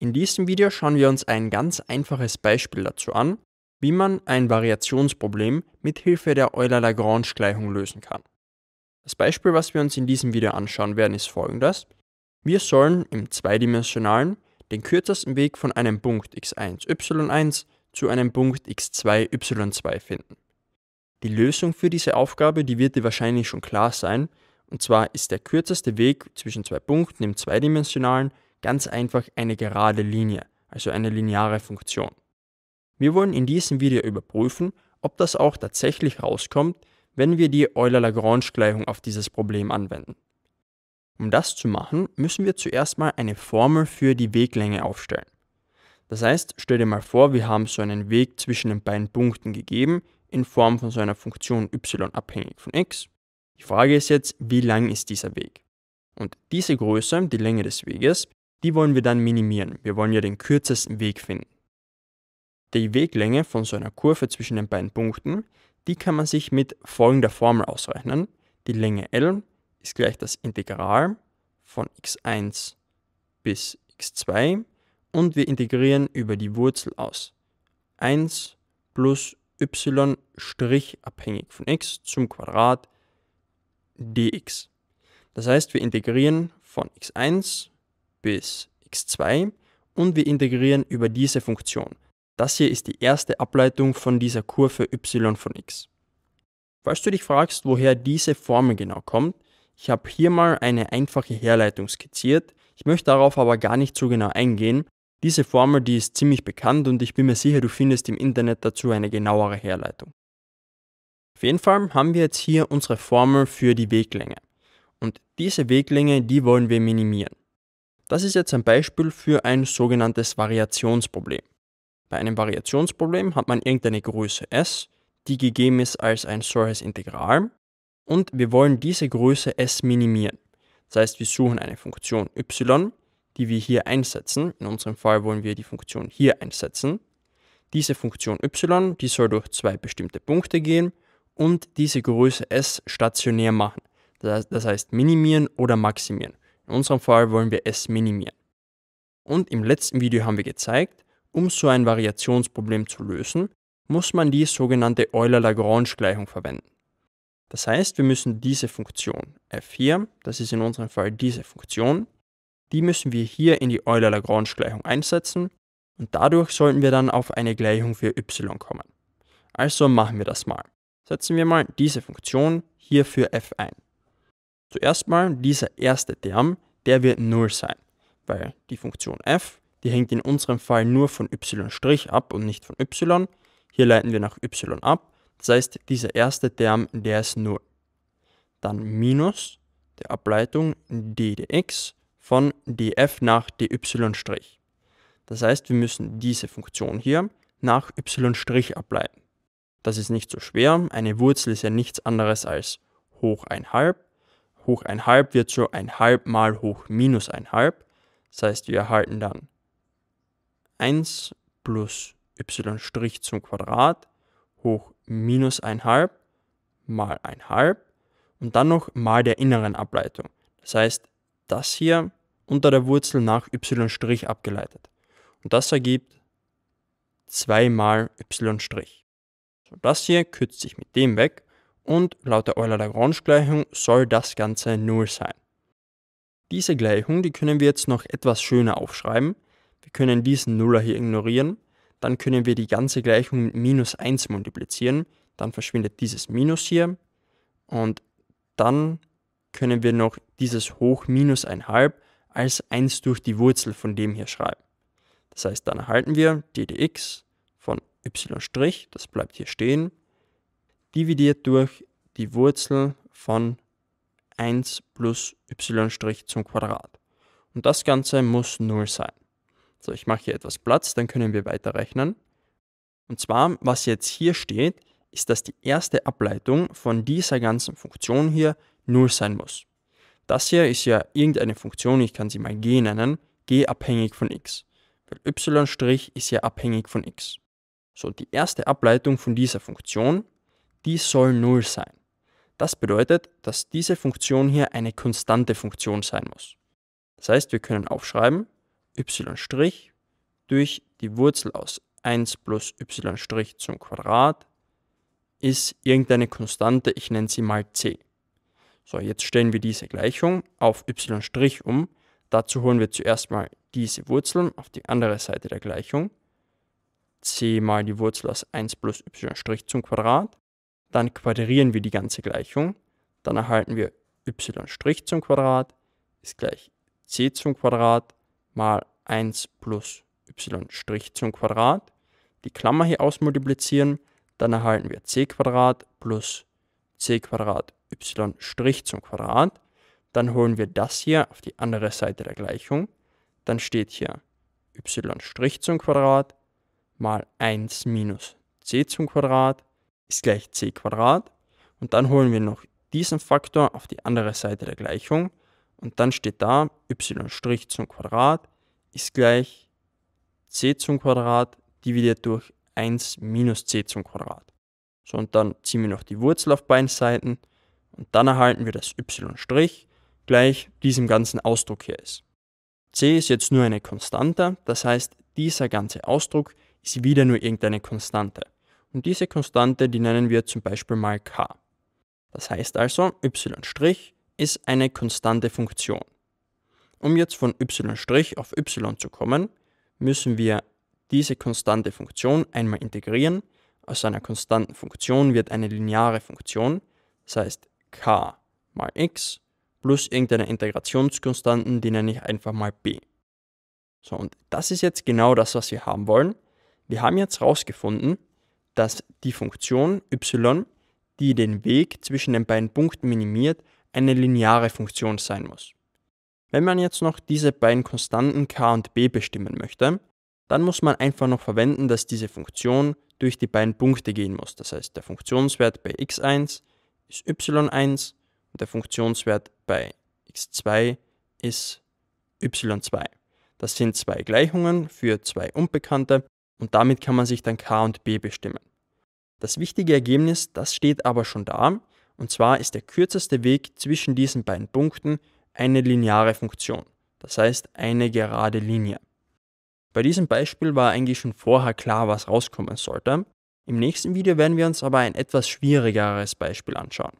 In diesem Video schauen wir uns ein ganz einfaches Beispiel dazu an, wie man ein Variationsproblem mit Hilfe der Euler-Lagrange-Gleichung lösen kann. Das Beispiel, was wir uns in diesem Video anschauen werden, ist folgendes. Wir sollen im zweidimensionalen den kürzesten Weg von einem Punkt x1, y1 zu einem Punkt x2, y2 finden. Die Lösung für diese Aufgabe, die wird dir wahrscheinlich schon klar sein, und zwar ist der kürzeste Weg zwischen zwei Punkten im zweidimensionalen ganz einfach eine gerade Linie, also eine lineare Funktion. Wir wollen in diesem Video überprüfen, ob das auch tatsächlich rauskommt, wenn wir die Euler-Lagrange-Gleichung auf dieses Problem anwenden. Um das zu machen, müssen wir zuerst mal eine Formel für die Weglänge aufstellen. Das heißt, stell dir mal vor, wir haben so einen Weg zwischen den beiden Punkten gegeben, in Form von so einer Funktion y abhängig von x. Die Frage ist jetzt, wie lang ist dieser Weg? Und diese Größe, die Länge des Weges, die wollen wir dann minimieren. Wir wollen ja den kürzesten Weg finden. Die Weglänge von so einer Kurve zwischen den beiden Punkten, die kann man sich mit folgender Formel ausrechnen. Die Länge L ist gleich das Integral von x1 bis x2 und wir integrieren über die Wurzel aus. 1 plus y' abhängig von x zum Quadrat dx. Das heißt, wir integrieren von x1 bis x2 und wir integrieren über diese Funktion. Das hier ist die erste Ableitung von dieser Kurve y von x. Falls du dich fragst, woher diese Formel genau kommt, ich habe hier mal eine einfache Herleitung skizziert, ich möchte darauf aber gar nicht so genau eingehen. Diese Formel, die ist ziemlich bekannt und ich bin mir sicher, du findest im Internet dazu eine genauere Herleitung. Auf jeden Fall haben wir jetzt hier unsere Formel für die Weglänge. Und diese Weglänge, die wollen wir minimieren. Das ist jetzt ein Beispiel für ein sogenanntes Variationsproblem. Bei einem Variationsproblem hat man irgendeine Größe s, die gegeben ist als ein solches Integral und wir wollen diese Größe s minimieren. Das heißt, wir suchen eine Funktion y, die wir hier einsetzen. In unserem Fall wollen wir die Funktion hier einsetzen. Diese Funktion y, die soll durch zwei bestimmte Punkte gehen und diese Größe s stationär machen. Das heißt minimieren oder maximieren. In unserem Fall wollen wir es minimieren. Und im letzten Video haben wir gezeigt, um so ein Variationsproblem zu lösen, muss man die sogenannte Euler-Lagrange-Gleichung verwenden. Das heißt, wir müssen diese Funktion f4, das ist in unserem Fall diese Funktion, die müssen wir hier in die Euler-Lagrange-Gleichung einsetzen und dadurch sollten wir dann auf eine Gleichung für y kommen. Also machen wir das mal. Setzen wir mal diese Funktion hier für f ein. Zuerst mal, dieser erste Term, der wird 0 sein, weil die Funktion f, die hängt in unserem Fall nur von y' ab und nicht von y. Hier leiten wir nach y ab, das heißt, dieser erste Term, der ist 0. Dann minus der Ableitung d dx von df nach dy'. Das heißt, wir müssen diese Funktion hier nach y' ableiten. Das ist nicht so schwer, eine Wurzel ist ja nichts anderes als hoch ein halb hoch 1,5 wird so 1,5 mal hoch minus 1,5. Das heißt, wir erhalten dann 1 plus y' zum Quadrat hoch minus 1,5 mal 1,5 und dann noch mal der inneren Ableitung. Das heißt, das hier unter der Wurzel nach y' abgeleitet. Und das ergibt 2 mal y'. So, das hier kürzt sich mit dem weg und laut der Euler-Lagrange-Gleichung soll das Ganze 0 sein. Diese Gleichung, die können wir jetzt noch etwas schöner aufschreiben. Wir können diesen Nuller hier ignorieren, dann können wir die ganze Gleichung mit minus 1 multiplizieren, dann verschwindet dieses Minus hier und dann können wir noch dieses hoch minus 1,5 als 1 durch die Wurzel von dem hier schreiben. Das heißt, dann erhalten wir ddx von y', das bleibt hier stehen, dividiert durch die Wurzel von 1 plus y' zum Quadrat. Und das Ganze muss 0 sein. So, ich mache hier etwas Platz, dann können wir weiterrechnen. Und zwar, was jetzt hier steht, ist, dass die erste Ableitung von dieser ganzen Funktion hier 0 sein muss. Das hier ist ja irgendeine Funktion, ich kann sie mal g nennen, g abhängig von x. Weil y' ist ja abhängig von x. So, die erste Ableitung von dieser Funktion, die soll 0 sein. Das bedeutet, dass diese Funktion hier eine konstante Funktion sein muss. Das heißt, wir können aufschreiben y' durch die Wurzel aus 1 plus y' zum Quadrat ist irgendeine Konstante, ich nenne sie mal c. So, jetzt stellen wir diese Gleichung auf y' um. Dazu holen wir zuerst mal diese Wurzeln auf die andere Seite der Gleichung. c mal die Wurzel aus 1 plus y' zum Quadrat dann quadrieren wir die ganze Gleichung. Dann erhalten wir y' zum Quadrat ist gleich c zum Quadrat mal 1 plus y' zum Quadrat. Die Klammer hier ausmultiplizieren, dann erhalten wir c Quadrat plus c Quadrat y' zum Quadrat. Dann holen wir das hier auf die andere Seite der Gleichung. Dann steht hier y' zum Quadrat mal 1 minus c zum Quadrat ist gleich c Quadrat und dann holen wir noch diesen Faktor auf die andere Seite der Gleichung und dann steht da y' zum Quadrat ist gleich c zum Quadrat dividiert durch 1 minus c zum Quadrat. So, und dann ziehen wir noch die Wurzel auf beiden Seiten und dann erhalten wir, dass y' gleich diesem ganzen Ausdruck hier ist. c ist jetzt nur eine Konstante, das heißt, dieser ganze Ausdruck ist wieder nur irgendeine Konstante und diese Konstante, die nennen wir zum Beispiel mal k. Das heißt also, y' ist eine konstante Funktion. Um jetzt von y' auf y zu kommen, müssen wir diese konstante Funktion einmal integrieren. Aus einer konstanten Funktion wird eine lineare Funktion, das heißt k mal x plus irgendeine Integrationskonstanten, die nenne ich einfach mal b. So, und das ist jetzt genau das, was wir haben wollen. Wir haben jetzt herausgefunden, dass die Funktion y, die den Weg zwischen den beiden Punkten minimiert, eine lineare Funktion sein muss. Wenn man jetzt noch diese beiden Konstanten k und b bestimmen möchte, dann muss man einfach noch verwenden, dass diese Funktion durch die beiden Punkte gehen muss. Das heißt, der Funktionswert bei x1 ist y1 und der Funktionswert bei x2 ist y2. Das sind zwei Gleichungen für zwei Unbekannte und damit kann man sich dann k und b bestimmen. Das wichtige Ergebnis, das steht aber schon da, und zwar ist der kürzeste Weg zwischen diesen beiden Punkten eine lineare Funktion, das heißt eine gerade Linie. Bei diesem Beispiel war eigentlich schon vorher klar, was rauskommen sollte. Im nächsten Video werden wir uns aber ein etwas schwierigeres Beispiel anschauen.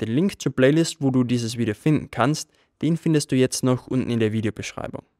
Den Link zur Playlist, wo du dieses Video finden kannst, den findest du jetzt noch unten in der Videobeschreibung.